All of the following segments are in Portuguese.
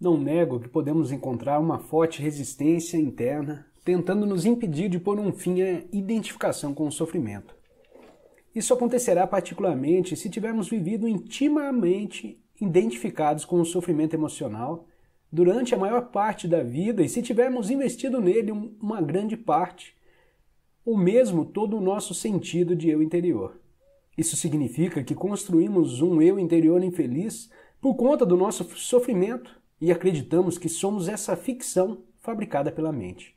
Não nego que podemos encontrar uma forte resistência interna tentando nos impedir de pôr um fim à identificação com o sofrimento. Isso acontecerá particularmente se tivermos vivido intimamente identificados com o sofrimento emocional durante a maior parte da vida e se tivermos investido nele uma grande parte, ou mesmo todo o nosso sentido de eu interior. Isso significa que construímos um eu interior infeliz por conta do nosso sofrimento e acreditamos que somos essa ficção fabricada pela mente.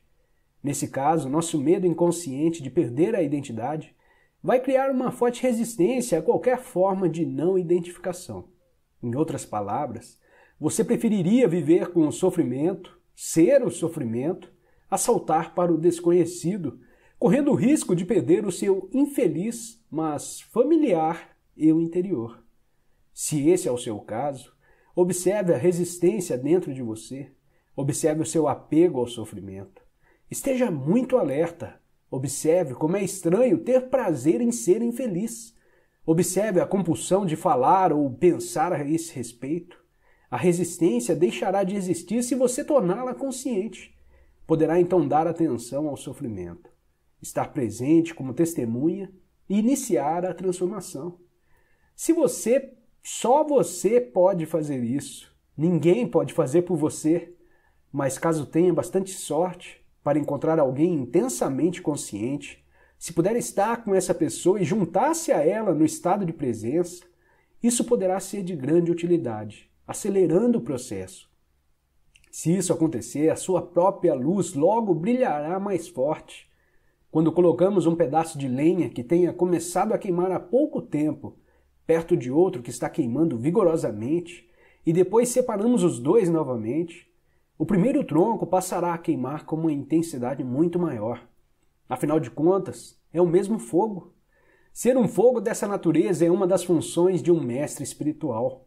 Nesse caso, nosso medo inconsciente de perder a identidade vai criar uma forte resistência a qualquer forma de não identificação. Em outras palavras, você preferiria viver com o sofrimento, ser o sofrimento, assaltar para o desconhecido, correndo o risco de perder o seu infeliz, mas familiar eu interior. Se esse é o seu caso, Observe a resistência dentro de você. Observe o seu apego ao sofrimento. Esteja muito alerta. Observe como é estranho ter prazer em ser infeliz. Observe a compulsão de falar ou pensar a esse respeito. A resistência deixará de existir se você torná-la consciente. Poderá então dar atenção ao sofrimento, estar presente como testemunha e iniciar a transformação. Se você só você pode fazer isso. Ninguém pode fazer por você. Mas caso tenha bastante sorte para encontrar alguém intensamente consciente, se puder estar com essa pessoa e juntar-se a ela no estado de presença, isso poderá ser de grande utilidade, acelerando o processo. Se isso acontecer, a sua própria luz logo brilhará mais forte. Quando colocamos um pedaço de lenha que tenha começado a queimar há pouco tempo perto de outro que está queimando vigorosamente, e depois separamos os dois novamente, o primeiro tronco passará a queimar com uma intensidade muito maior. Afinal de contas, é o mesmo fogo. Ser um fogo dessa natureza é uma das funções de um mestre espiritual.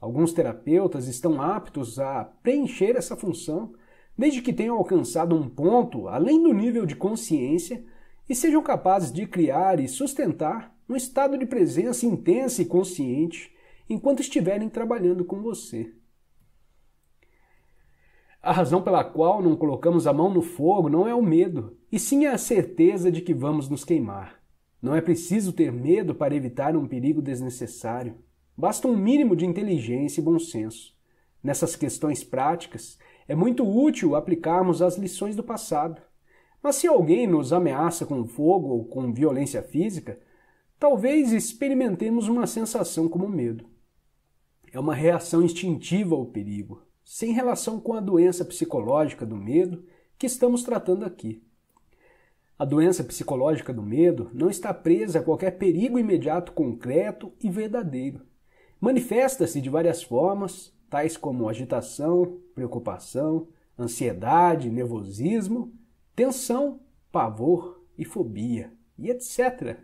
Alguns terapeutas estão aptos a preencher essa função, desde que tenham alcançado um ponto além do nível de consciência e sejam capazes de criar e sustentar num estado de presença intensa e consciente, enquanto estiverem trabalhando com você. A razão pela qual não colocamos a mão no fogo não é o medo, e sim a certeza de que vamos nos queimar. Não é preciso ter medo para evitar um perigo desnecessário. Basta um mínimo de inteligência e bom senso. Nessas questões práticas, é muito útil aplicarmos as lições do passado. Mas se alguém nos ameaça com fogo ou com violência física, talvez experimentemos uma sensação como medo. É uma reação instintiva ao perigo, sem relação com a doença psicológica do medo que estamos tratando aqui. A doença psicológica do medo não está presa a qualquer perigo imediato concreto e verdadeiro. Manifesta-se de várias formas, tais como agitação, preocupação, ansiedade, nervosismo, tensão, pavor e fobia, e etc.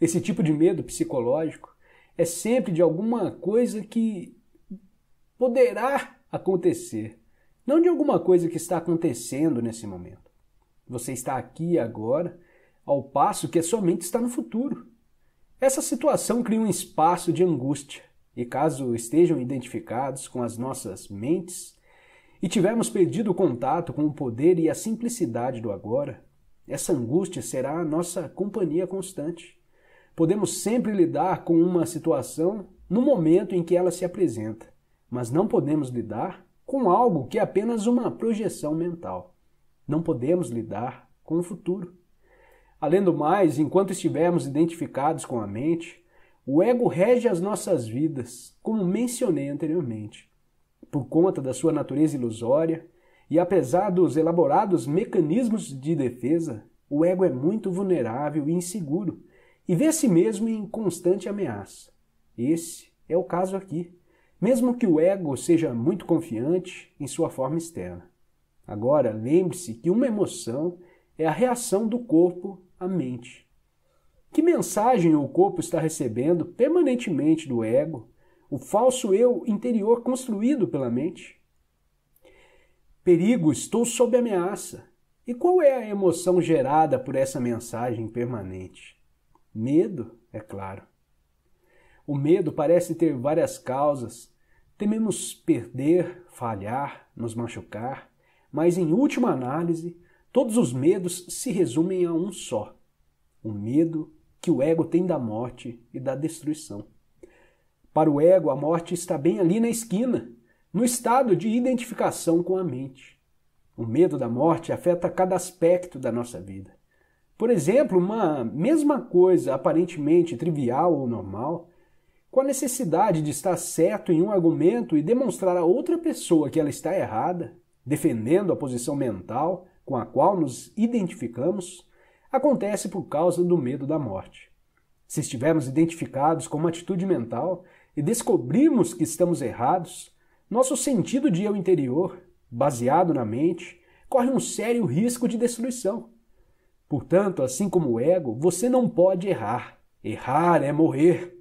Esse tipo de medo psicológico é sempre de alguma coisa que poderá acontecer, não de alguma coisa que está acontecendo nesse momento. Você está aqui agora, ao passo que a sua mente está no futuro. Essa situação cria um espaço de angústia, e caso estejam identificados com as nossas mentes e tivermos perdido o contato com o poder e a simplicidade do agora, essa angústia será a nossa companhia constante. Podemos sempre lidar com uma situação no momento em que ela se apresenta, mas não podemos lidar com algo que é apenas uma projeção mental. Não podemos lidar com o futuro. Além do mais, enquanto estivermos identificados com a mente, o ego rege as nossas vidas, como mencionei anteriormente. Por conta da sua natureza ilusória, e apesar dos elaborados mecanismos de defesa, o ego é muito vulnerável e inseguro, e vê se mesmo em constante ameaça. Esse é o caso aqui, mesmo que o ego seja muito confiante em sua forma externa. Agora, lembre-se que uma emoção é a reação do corpo à mente. Que mensagem o corpo está recebendo permanentemente do ego, o falso eu interior construído pela mente? Perigo, estou sob ameaça. E qual é a emoção gerada por essa mensagem permanente? Medo, é claro. O medo parece ter várias causas. Tememos perder, falhar, nos machucar, mas em última análise, todos os medos se resumem a um só: o medo que o ego tem da morte e da destruição. Para o ego, a morte está bem ali na esquina, no estado de identificação com a mente. O medo da morte afeta cada aspecto da nossa vida. Por exemplo, uma mesma coisa aparentemente trivial ou normal, com a necessidade de estar certo em um argumento e demonstrar a outra pessoa que ela está errada, defendendo a posição mental com a qual nos identificamos, acontece por causa do medo da morte. Se estivermos identificados com uma atitude mental e descobrirmos que estamos errados, nosso sentido de eu interior, baseado na mente, corre um sério risco de destruição Portanto, assim como o ego, você não pode errar. Errar é morrer.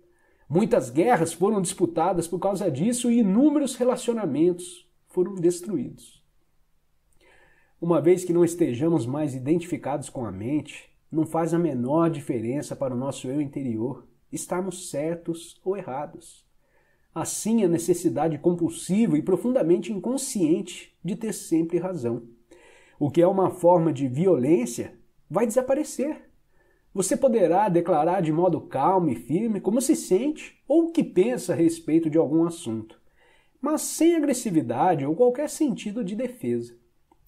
Muitas guerras foram disputadas por causa disso e inúmeros relacionamentos foram destruídos. Uma vez que não estejamos mais identificados com a mente, não faz a menor diferença para o nosso eu interior estarmos certos ou errados. Assim, a necessidade compulsiva e profundamente inconsciente de ter sempre razão, o que é uma forma de violência vai desaparecer. Você poderá declarar de modo calmo e firme como se sente ou o que pensa a respeito de algum assunto, mas sem agressividade ou qualquer sentido de defesa.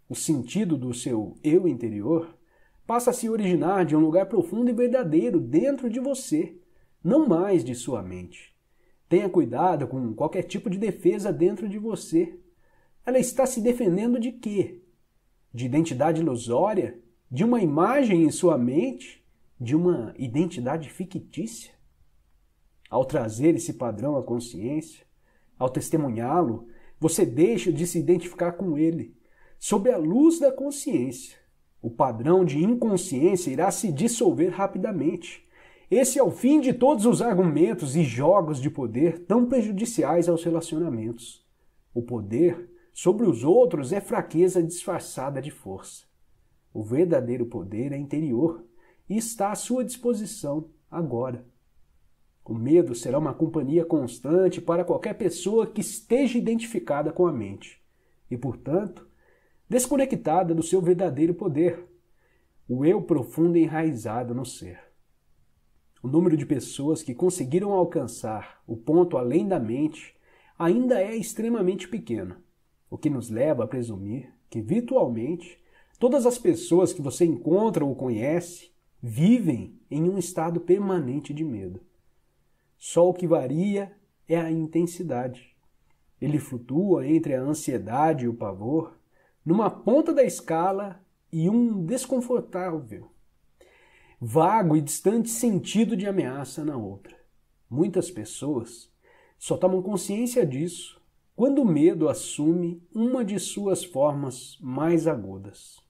O sentido do seu eu interior passa a se originar de um lugar profundo e verdadeiro dentro de você, não mais de sua mente. Tenha cuidado com qualquer tipo de defesa dentro de você. Ela está se defendendo de quê? De identidade ilusória? de uma imagem em sua mente, de uma identidade fictícia. Ao trazer esse padrão à consciência, ao testemunhá-lo, você deixa de se identificar com ele. Sob a luz da consciência, o padrão de inconsciência irá se dissolver rapidamente. Esse é o fim de todos os argumentos e jogos de poder tão prejudiciais aos relacionamentos. O poder sobre os outros é fraqueza disfarçada de força. O verdadeiro poder é interior e está à sua disposição agora. O medo será uma companhia constante para qualquer pessoa que esteja identificada com a mente e, portanto, desconectada do seu verdadeiro poder, o eu profundo enraizado no ser. O número de pessoas que conseguiram alcançar o ponto além da mente ainda é extremamente pequeno, o que nos leva a presumir que, virtualmente, Todas as pessoas que você encontra ou conhece vivem em um estado permanente de medo. Só o que varia é a intensidade. Ele flutua entre a ansiedade e o pavor, numa ponta da escala e um desconfortável, vago e distante sentido de ameaça na outra. Muitas pessoas só tomam consciência disso quando o medo assume uma de suas formas mais agudas.